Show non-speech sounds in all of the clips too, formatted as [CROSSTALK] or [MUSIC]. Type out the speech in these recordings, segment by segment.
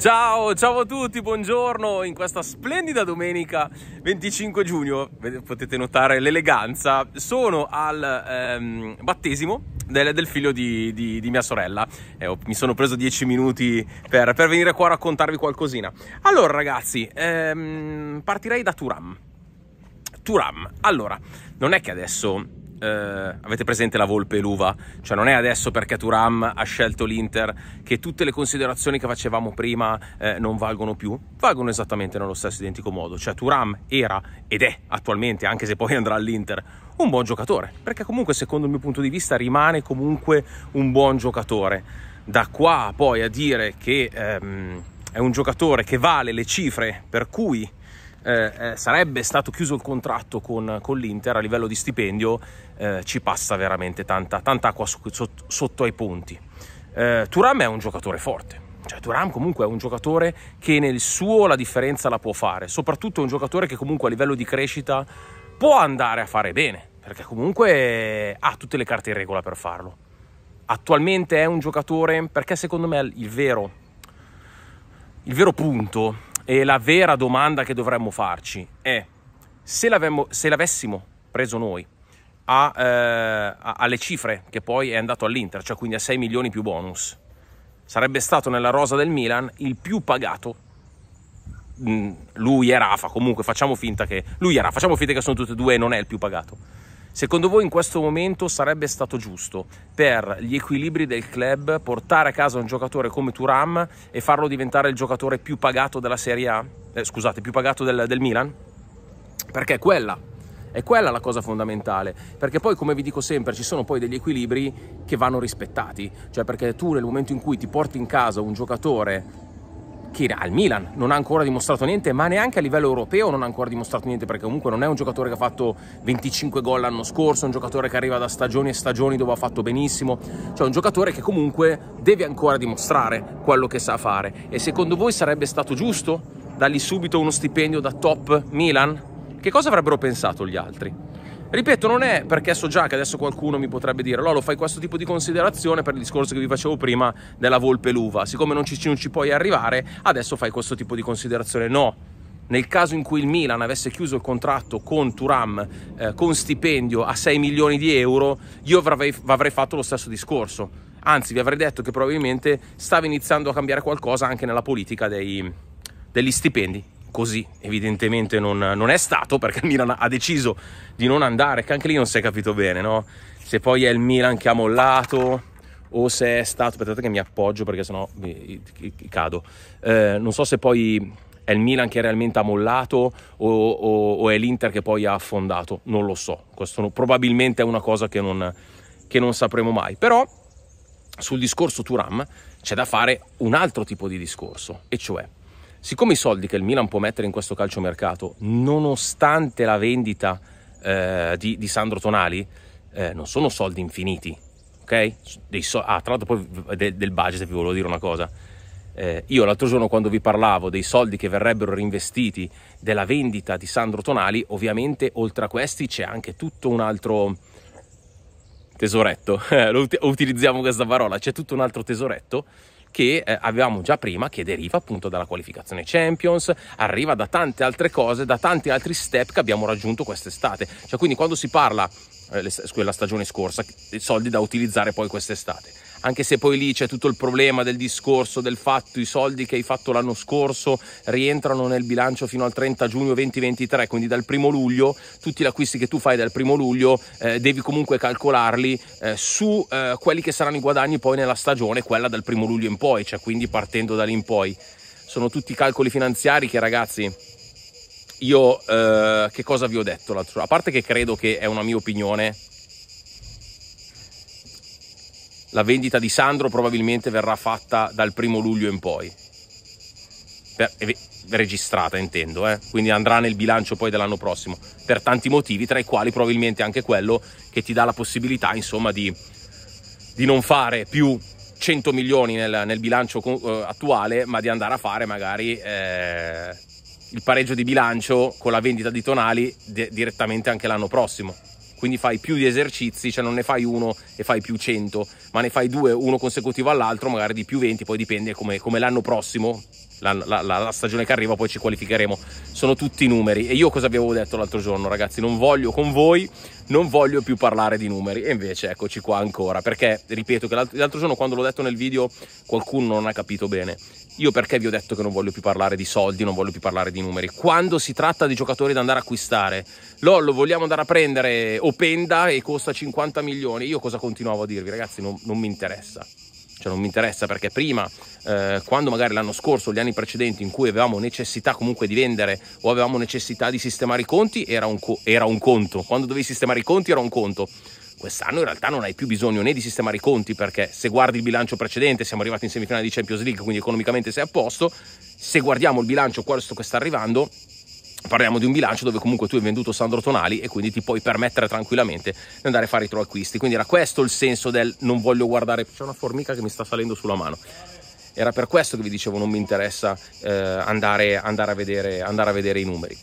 Ciao, ciao a tutti, buongiorno in questa splendida domenica 25 giugno, potete notare l'eleganza, sono al ehm, battesimo del, del figlio di, di, di, mia sorella, eh, mi sono preso 10 minuti per, per, venire qua a raccontarvi qualcosina. Allora ragazzi, ehm, partirei da Turam. Turam, allora, non è che adesso eh, avete presente la volpe e l'uva? Cioè non è adesso perché Turam ha scelto l'Inter che tutte le considerazioni che facevamo prima eh, non valgono più, valgono esattamente nello stesso identico modo. Cioè Turam era ed è attualmente, anche se poi andrà all'Inter, un buon giocatore, perché comunque secondo il mio punto di vista rimane comunque un buon giocatore. Da qua poi a dire che ehm, è un giocatore che vale le cifre per cui eh, eh, sarebbe stato chiuso il contratto con, con l'Inter a livello di stipendio, eh, ci passa veramente tanta, tanta acqua su, so, sotto ai ponti. Eh, Turam è un giocatore forte. Cioè, Turam comunque è un giocatore che nel suo la differenza la può fare, soprattutto è un giocatore che comunque a livello di crescita può andare a fare bene, perché comunque ha tutte le carte in regola per farlo. Attualmente è un giocatore, perché secondo me il vero, il vero punto e la vera domanda che dovremmo farci è se, se l'avessimo preso noi a, eh, alle cifre che poi è andato all'Inter, cioè quindi a 6 milioni più bonus, sarebbe stato nella rosa del Milan il più pagato mm, lui e Rafa, comunque facciamo finta che lui e Rafa, facciamo finta che sono tutti e due e non è il più pagato. Secondo voi in questo momento sarebbe stato giusto per gli equilibri del club portare a casa un giocatore come Turam e farlo diventare il giocatore più pagato della Serie A? Eh, scusate, più pagato del, del Milan? Perché è quella è quella la cosa fondamentale, perché poi come vi dico sempre ci sono poi degli equilibri che vanno rispettati, cioè perché tu nel momento in cui ti porti in casa un giocatore che al Milan non ha ancora dimostrato niente, ma neanche a livello europeo non ha ancora dimostrato niente, perché comunque non è un giocatore che ha fatto 25 gol l'anno scorso, è un giocatore che arriva da stagioni e stagioni dove ha fatto benissimo, cioè un giocatore che comunque deve ancora dimostrare quello che sa fare. E secondo voi sarebbe stato giusto dargli subito uno stipendio da top Milan? Che cosa avrebbero pensato gli altri? Ripeto, non è perché so già che adesso qualcuno mi potrebbe dire Lolo, fai questo tipo di considerazione per il discorso che vi facevo prima della volpe l'uva. Siccome non ci, non ci puoi arrivare, adesso fai questo tipo di considerazione. No, nel caso in cui il Milan avesse chiuso il contratto con Turam eh, con stipendio a 6 milioni di euro, io avrei, avrei, fatto lo stesso discorso. Anzi, vi avrei detto che probabilmente stava iniziando a cambiare qualcosa anche nella politica dei, degli stipendi così evidentemente non, non, è stato perché il Milan ha deciso di non andare, che anche lì non si è capito bene, no? Se poi è il Milan che ha mollato o se è stato, aspettate che mi appoggio perché sennò cado, eh, non so se poi è il Milan che realmente ha mollato o, o, o è l'Inter che poi ha affondato, non lo so, questo no, probabilmente è una cosa che non, che non sapremo mai, però sul discorso Turam c'è da fare un altro tipo di discorso, e cioè siccome i soldi che il Milan può mettere in questo calciomercato, nonostante la vendita eh, di, di, Sandro Tonali, eh, non sono soldi infiniti, ok? So- ah, tra l'altro poi de- del budget vi volevo dire una cosa. Eh, io l'altro giorno quando vi parlavo dei soldi che verrebbero reinvestiti della vendita di Sandro Tonali, ovviamente oltre a questi c'è anche tutto un altro tesoretto, [LAUGHS] utilizziamo questa parola, c'è tutto un altro tesoretto che eh, avevamo già prima, che deriva appunto dalla qualificazione Champions, arriva da tante altre cose, da tanti altri step che abbiamo raggiunto quest'estate. Cioè, quindi quando si parla, eh, la stagione scorsa, soldi da utilizzare poi quest'estate anche se poi lì c'è tutto il problema del discorso del fatto i soldi che hai fatto l'anno scorso rientrano nel bilancio fino al 30 giugno 2023, quindi dal primo luglio tutti gli acquisti che tu fai dal primo luglio eh, devi comunque calcolarli eh, su eh, quelli che saranno i guadagni poi nella stagione, quella dal primo luglio in poi, cioè quindi partendo da lì in poi. Sono tutti calcoli finanziari che ragazzi io eh, che cosa vi ho detto l'altro giorno? A parte che credo che è una mia opinione, la vendita di Sandro probabilmente verrà fatta dal primo luglio in poi. Per, registrata, intendo, eh? quindi andrà nel bilancio poi dell'anno prossimo, per tanti motivi, tra i quali probabilmente anche quello che ti dà la possibilità, insomma, di, di non fare più 100 milioni nel, nel bilancio uh, attuale, ma di andare a fare magari eh, il pareggio di bilancio con la vendita di tonali de- direttamente anche l'anno prossimo quindi fai più di esercizi, cioè non ne fai uno e fai più 100, ma ne fai due, uno consecutivo all'altro, magari di più 20, poi dipende come, come l'anno prossimo, la, la, la, stagione che arriva poi ci qualificheremo. Sono tutti numeri. E io cosa vi avevo detto l'altro giorno, ragazzi? Non voglio con voi, non voglio più parlare di numeri. E invece eccoci qua ancora. Perché, ripeto, che l'altro, l'altro giorno quando l'ho detto nel video qualcuno non ha capito bene. Io perché vi ho detto che non voglio più parlare di soldi, non voglio più parlare di numeri. Quando si tratta di giocatori da andare a acquistare, Lollo vogliamo andare a prendere Openda e costa 50 milioni, io cosa continuavo a dirvi? Ragazzi, non, non mi interessa cioè non mi interessa perché prima, eh, quando magari l'anno scorso o gli anni precedenti in cui avevamo necessità comunque di vendere o avevamo necessità di sistemare i conti, era un, co- era un conto, quando dovevi sistemare i conti era un conto. Quest'anno in realtà non hai più bisogno né di sistemare i conti perché se guardi il bilancio precedente siamo arrivati in semifinale di Champions League, quindi economicamente sei a posto, se guardiamo il bilancio questo che sta arrivando parliamo di un bilancio dove comunque tu hai venduto Sandro Tonali e quindi ti puoi permettere tranquillamente di andare a fare i tuoi acquisti. Quindi era questo il senso del non voglio guardare, c'è una formica che mi sta salendo sulla mano. Era per questo che vi dicevo non mi interessa eh, andare, andare, a vedere, andare, a vedere, i numeri.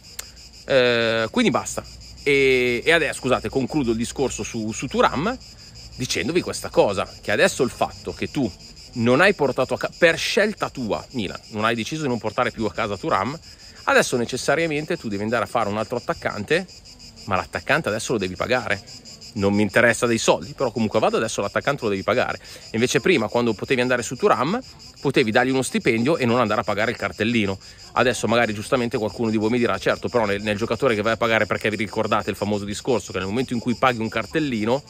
Eh, quindi basta. E, e, adesso, scusate, concludo il discorso su, su Turam dicendovi questa cosa, che adesso il fatto che tu non hai portato a casa, per scelta tua, Milan, non hai deciso di non portare più a casa Turam, Adesso necessariamente tu devi andare a fare un altro attaccante, ma l'attaccante adesso lo devi pagare. Non mi interessa dei soldi, però comunque vado adesso l'attaccante lo devi pagare. Invece prima, quando potevi andare su Turam, potevi dargli uno stipendio e non andare a pagare il cartellino. Adesso magari giustamente qualcuno di voi mi dirà, certo, però nel, nel giocatore che vai a pagare perché vi ricordate il famoso discorso che nel momento in cui paghi un cartellino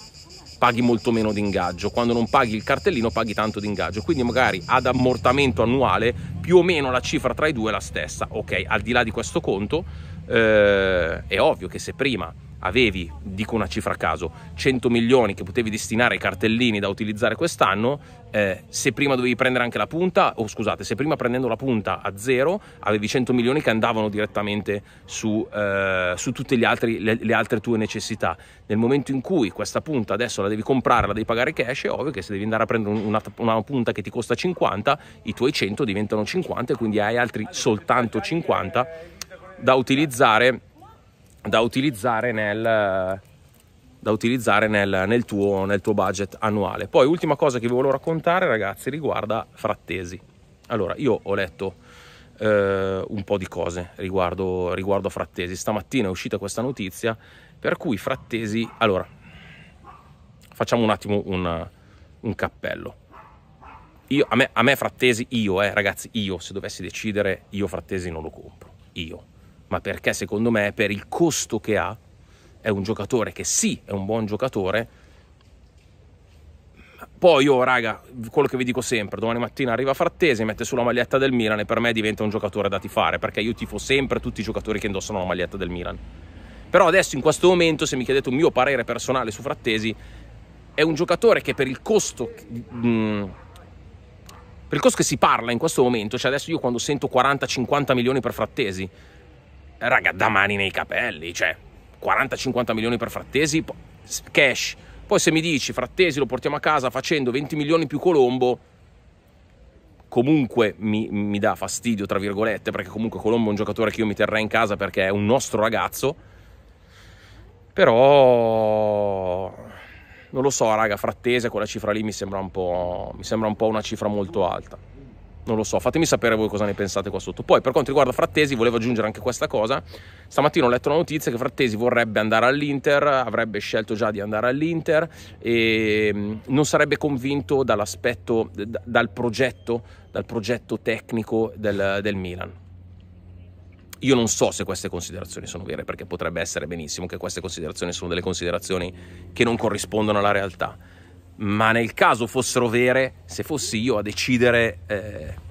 paghi molto meno di ingaggio, quando non paghi il cartellino paghi tanto di ingaggio, quindi magari ad ammortamento annuale più o meno la cifra tra i due è la stessa, ok, al di là di questo conto eh, è ovvio che se prima avevi, dico una cifra a caso, 100 milioni che potevi destinare ai cartellini da utilizzare quest'anno, eh, se prima dovevi prendere anche la punta, o oh, scusate, se prima prendendo la punta a zero avevi 100 milioni che andavano direttamente su, eh, su tutte altri, le, le, altre tue necessità. Nel momento in cui questa punta adesso la devi comprare, la devi pagare cash, è ovvio che se devi andare a prendere una, una punta che ti costa 50, i tuoi 100 diventano 50 e quindi hai altri soltanto 50 da utilizzare da utilizzare nel, da utilizzare nel, nel, tuo, nel, tuo, budget annuale. Poi, ultima cosa che vi volevo raccontare, ragazzi, riguarda Frattesi. Allora, io ho letto eh, un po' di cose riguardo, riguardo, Frattesi. Stamattina è uscita questa notizia per cui Frattesi... Allora, facciamo un attimo un, un cappello. Io, a, me, a me Frattesi, io, eh, ragazzi, io, se dovessi decidere, io Frattesi non lo compro. Io ma perché secondo me per il costo che ha è un giocatore che sì, è un buon giocatore. Poi io, oh, raga, quello che vi dico sempre, domani mattina arriva Frattesi, mette sulla maglietta del Milan e per me diventa un giocatore da tifare, perché io tifo sempre tutti i giocatori che indossano la maglietta del Milan. Però adesso in questo momento, se mi chiedete un mio parere personale su Frattesi, è un giocatore che per il costo... Mh, mm, per il costo che si parla in questo momento, cioè adesso io quando sento 40-50 milioni per Frattesi, raga, da mani nei capelli, cioè 40-50 milioni per Frattesi, cash. Poi se mi dici Frattesi lo portiamo a casa facendo 20 milioni più Colombo, comunque mi, mi dà fastidio, tra virgolette, perché comunque Colombo è un giocatore che io mi terrei in casa perché è un nostro ragazzo. Però non lo so, raga, Frattesi, quella cifra lì mi sembra un po', mi sembra un po una cifra molto alta non lo so, fatemi sapere voi cosa ne pensate qua sotto. Poi per quanto riguarda Frattesi, volevo aggiungere anche questa cosa. Stamattina ho letto la notizia che Frattesi vorrebbe andare all'Inter, avrebbe scelto già di andare all'Inter e mm, non sarebbe convinto dall'aspetto, dal progetto, dal progetto tecnico del, del Milan. Io non so se queste considerazioni sono vere, perché potrebbe essere benissimo che queste considerazioni sono delle considerazioni che non corrispondono alla realtà ma nel caso fossero vere, se fossi io a decidere... Eh,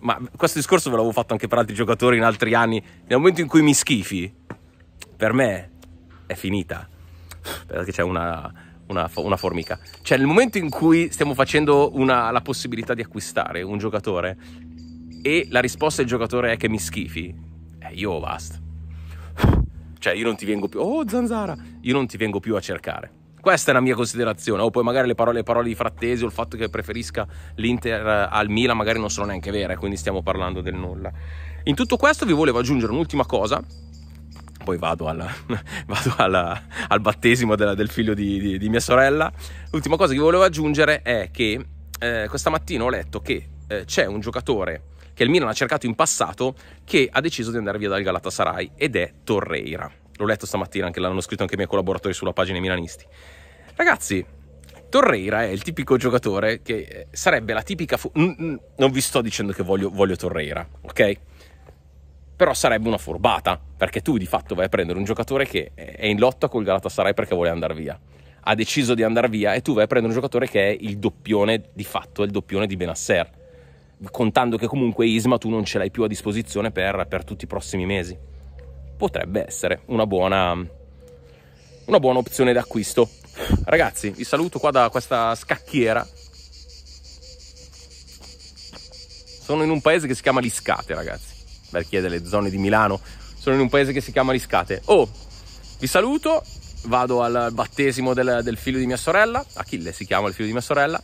ma questo discorso ve l'avevo fatto anche per altri giocatori in altri anni. Nel momento in cui mi schifi, per me è finita. Perché c'è una, una, una formica. Cioè, nel momento in cui stiamo facendo una, la possibilità di acquistare un giocatore e la risposta del giocatore è che mi schifi, eh, io basta. Cioè, io non ti vengo più. Oh, zanzara! Io non ti vengo più a cercare. Questa è la mia considerazione. O poi magari le parole, le parole di Frattesi o il fatto che preferisca l'Inter eh, al Milan magari non sono neanche vere, quindi stiamo parlando del nulla. In tutto questo vi volevo aggiungere un'ultima cosa poi vado, alla, [LAUGHS] vado alla, al battesimo della, del figlio di, di, di, mia sorella. L'ultima cosa che volevo aggiungere è che eh, questa mattina ho letto che eh, c'è un giocatore che il Milan ha cercato in passato che ha deciso di andare via dal Galatasaray ed è Torreira l'ho letto stamattina, anche l'hanno scritto anche i miei collaboratori sulla pagina Milanisti. Ragazzi, Torreira è il tipico giocatore che eh, sarebbe la tipica... Fu- non vi sto dicendo che voglio, voglio Torreira, ok? Però sarebbe una furbata, perché tu di fatto vai a prendere un giocatore che è in lotta col Galatasaray perché vuole andare via. Ha deciso di andare via e tu vai a prendere un giocatore che è il doppione, di fatto è il doppione di Benasser. Contando che comunque Isma tu non ce l'hai più a disposizione per, per tutti i prossimi mesi potrebbe essere una buona, una buona opzione d'acquisto. Ragazzi, vi saluto qua da questa scacchiera. Sono in un paese che si chiama Liscate, ragazzi. Per chi è delle zone di Milano, sono in un paese che si chiama Liscate. Oh, vi saluto, vado al battesimo del, del figlio di mia sorella. Achille si chiama il figlio di mia sorella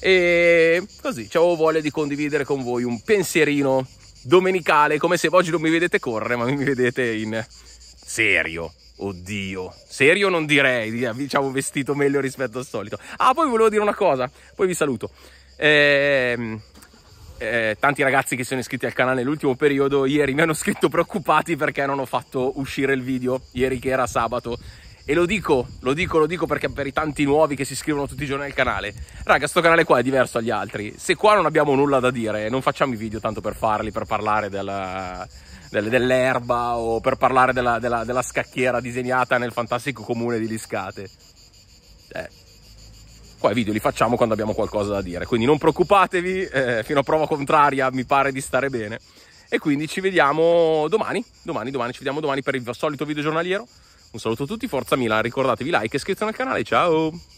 e così avevo voglia di condividere con voi un pensierino domenicale, come se oggi non mi vedete correre, ma mi vedete in serio. Oddio, serio non direi, diciamo vestito meglio rispetto al solito. Ah, poi volevo dire una cosa, poi vi saluto. Ehm, eh, tanti ragazzi che sono iscritti al canale nell'ultimo periodo ieri mi hanno scritto preoccupati perché non ho fatto uscire il video ieri che era sabato e lo dico, lo dico, lo dico perché per i tanti nuovi che si iscrivono tutti i giorni al canale. Raga, sto canale qua è diverso dagli altri. Se qua non abbiamo nulla da dire, non facciamo i video tanto per farli, per parlare della, del, dell'erba o per parlare della, della, della, scacchiera disegnata nel fantastico comune di Liscate. Eh, qua i video li facciamo quando abbiamo qualcosa da dire, quindi non preoccupatevi, eh, fino a prova contraria mi pare di stare bene. E quindi ci vediamo domani, domani, domani, ci vediamo domani per il solito video giornaliero. Un saluto a tutti, forza Milan, ricordatevi like, iscrivetevi al canale, ciao!